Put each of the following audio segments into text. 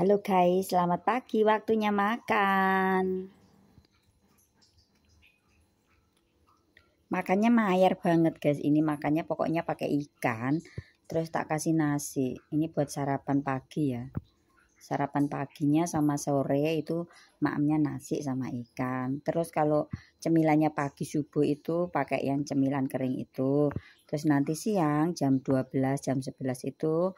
Halo guys, selamat pagi, waktunya makan. Makannya mayar banget guys, ini makannya pokoknya pakai ikan, terus tak kasih nasi. Ini buat sarapan pagi ya. Sarapan paginya sama sore itu maamnya nasi sama ikan. Terus kalau cemilannya pagi subuh itu pakai yang cemilan kering itu. Terus nanti siang jam 12, jam 11 itu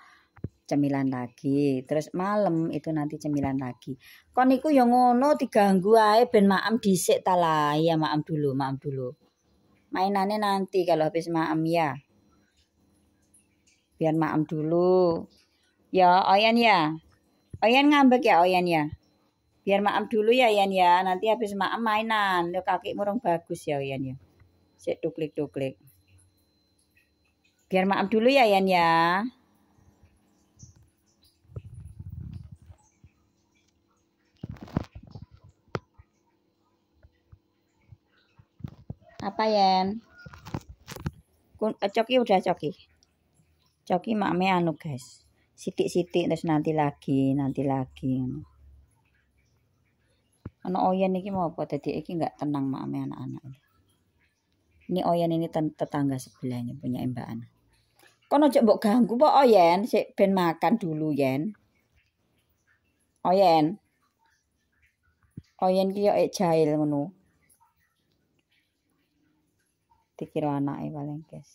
cemilan lagi terus malam itu nanti cemilan lagi kon iku yo ya ngono diganggu ae ben maam dhisik ta lah ya maam dulu maam dulu mainannya nanti kalau habis maam ya biar maam dulu ya oyan ya oyan ngambek ya oyan ya biar maam dulu ya oyan ya nanti habis maam mainan yo ya, kaki murung bagus ya oyan ya klik tuklik tuklik biar maam dulu ya oyan ya Apa ya? Coki udah coki. Coki mame anu guys. Sitik-sitik terus nanti lagi, nanti lagi. anu oyen ini mau apa tadi ini nggak tenang mame anak-anak. Ini oyen ini tetangga sebelahnya punya Mbak anak Kono ojo mbok ganggu pak oyen, oh, si ben makan dulu yen. Oyen. Oh, oyen oh, ki yo eh, jahil menu dikira anake ya paling guys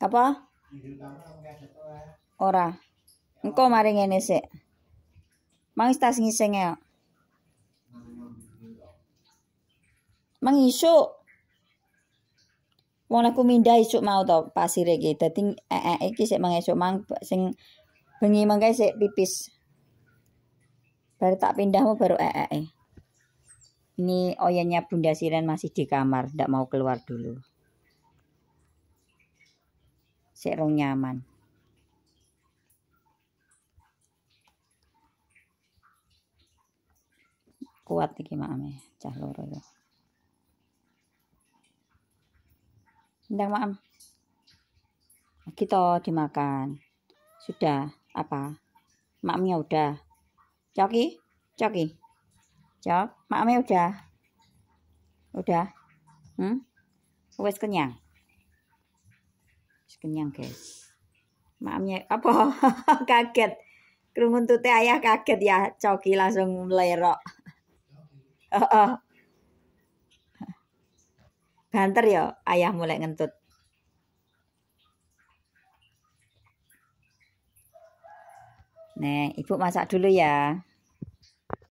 apa ora engko mari ngene sik mangis tas ngising ya mangisuk wong aku mindah isuk mau to pasire iki dadi eh iki sik mangisuk mang sing bengi mangke sik pipis baru tak pindahmu baru ee ini oyennya oh Bunda Siren masih di kamar, tidak mau keluar dulu. Serong nyaman. Kuat iki maame, cah loro ya. Ndang maam. Kita dimakan. Sudah apa? Makmiya udah. Coki, coki. Jawab. Makme udah. Udah. Hmm? Wes kenyang. wes kenyang, guys. Makme apa? kaget. Krungun tute ayah kaget ya, coki langsung lerok. Oh, oh. Banter ya, ayah mulai ngentut. Nih, ibu masak dulu ya.